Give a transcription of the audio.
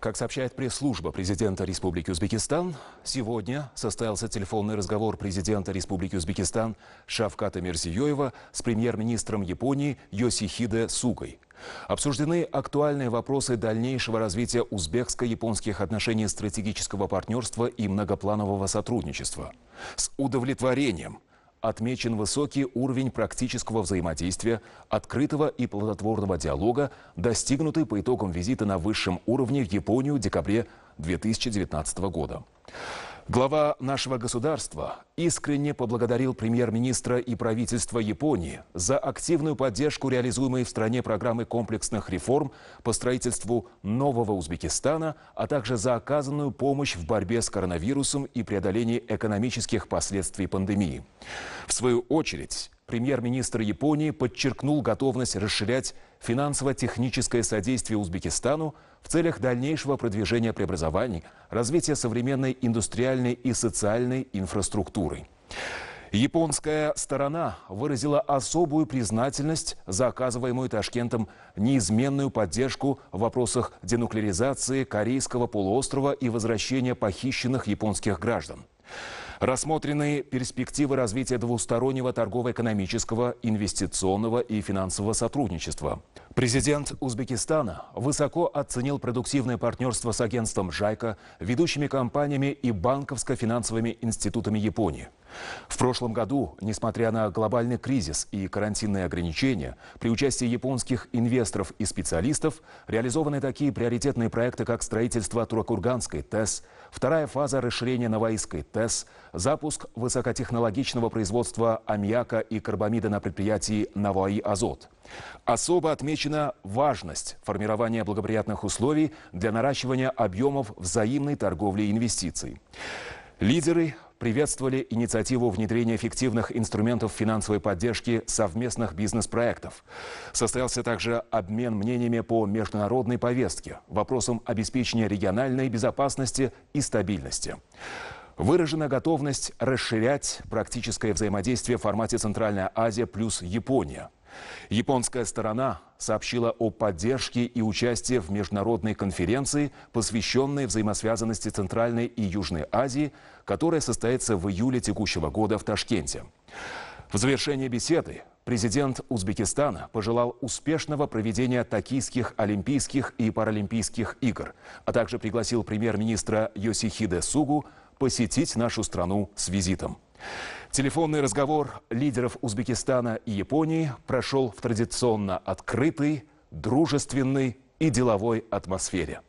Как сообщает пресс-служба президента Республики Узбекистан, сегодня состоялся телефонный разговор президента Республики Узбекистан Шавката Мерзиёева с премьер-министром Японии Йосихиде Сугой. Обсуждены актуальные вопросы дальнейшего развития узбекско-японских отношений стратегического партнерства и многопланового сотрудничества. С удовлетворением – отмечен высокий уровень практического взаимодействия, открытого и плодотворного диалога, достигнутый по итогам визита на высшем уровне в Японию в декабре 2019 года. Глава нашего государства искренне поблагодарил премьер-министра и правительство Японии за активную поддержку реализуемой в стране программы комплексных реформ по строительству нового Узбекистана, а также за оказанную помощь в борьбе с коронавирусом и преодолении экономических последствий пандемии. В свою очередь, премьер-министр Японии подчеркнул готовность расширять финансово-техническое содействие Узбекистану в целях дальнейшего продвижения преобразований, развития современной индустриальной и социальной инфраструктуры культурой. Японская сторона выразила особую признательность за оказываемую Ташкентом неизменную поддержку в вопросах денуклеаризации Корейского полуострова и возвращения похищенных японских граждан. Рассмотрены перспективы развития двустороннего торгово-экономического, инвестиционного и финансового сотрудничества. Президент Узбекистана высоко оценил продуктивное партнерство с агентством «Жайка», ведущими компаниями и банковско-финансовыми институтами Японии. В прошлом году, несмотря на глобальный кризис и карантинные ограничения, при участии японских инвесторов и специалистов реализованы такие приоритетные проекты, как строительство Турокурганской ТЭС, вторая фаза расширения Новоиской ТЭС, ТЭС, запуск высокотехнологичного производства аммиака и карбамида на предприятии «Наваи Азот». Особо отмечена важность формирования благоприятных условий для наращивания объемов взаимной торговли и инвестиций. Лидеры приветствовали инициативу внедрения эффективных инструментов финансовой поддержки совместных бизнес-проектов. Состоялся также обмен мнениями по международной повестке, вопросам обеспечения региональной безопасности и стабильности. Выражена готовность расширять практическое взаимодействие в формате Центральная Азия плюс Япония. Японская сторона сообщила о поддержке и участии в международной конференции, посвященной взаимосвязанности Центральной и Южной Азии, которая состоится в июле текущего года в Ташкенте. В завершении беседы президент Узбекистана пожелал успешного проведения токийских Олимпийских и Паралимпийских игр, а также пригласил премьер-министра Йосихиде Сугу посетить нашу страну с визитом. Телефонный разговор лидеров Узбекистана и Японии прошел в традиционно открытой, дружественной и деловой атмосфере.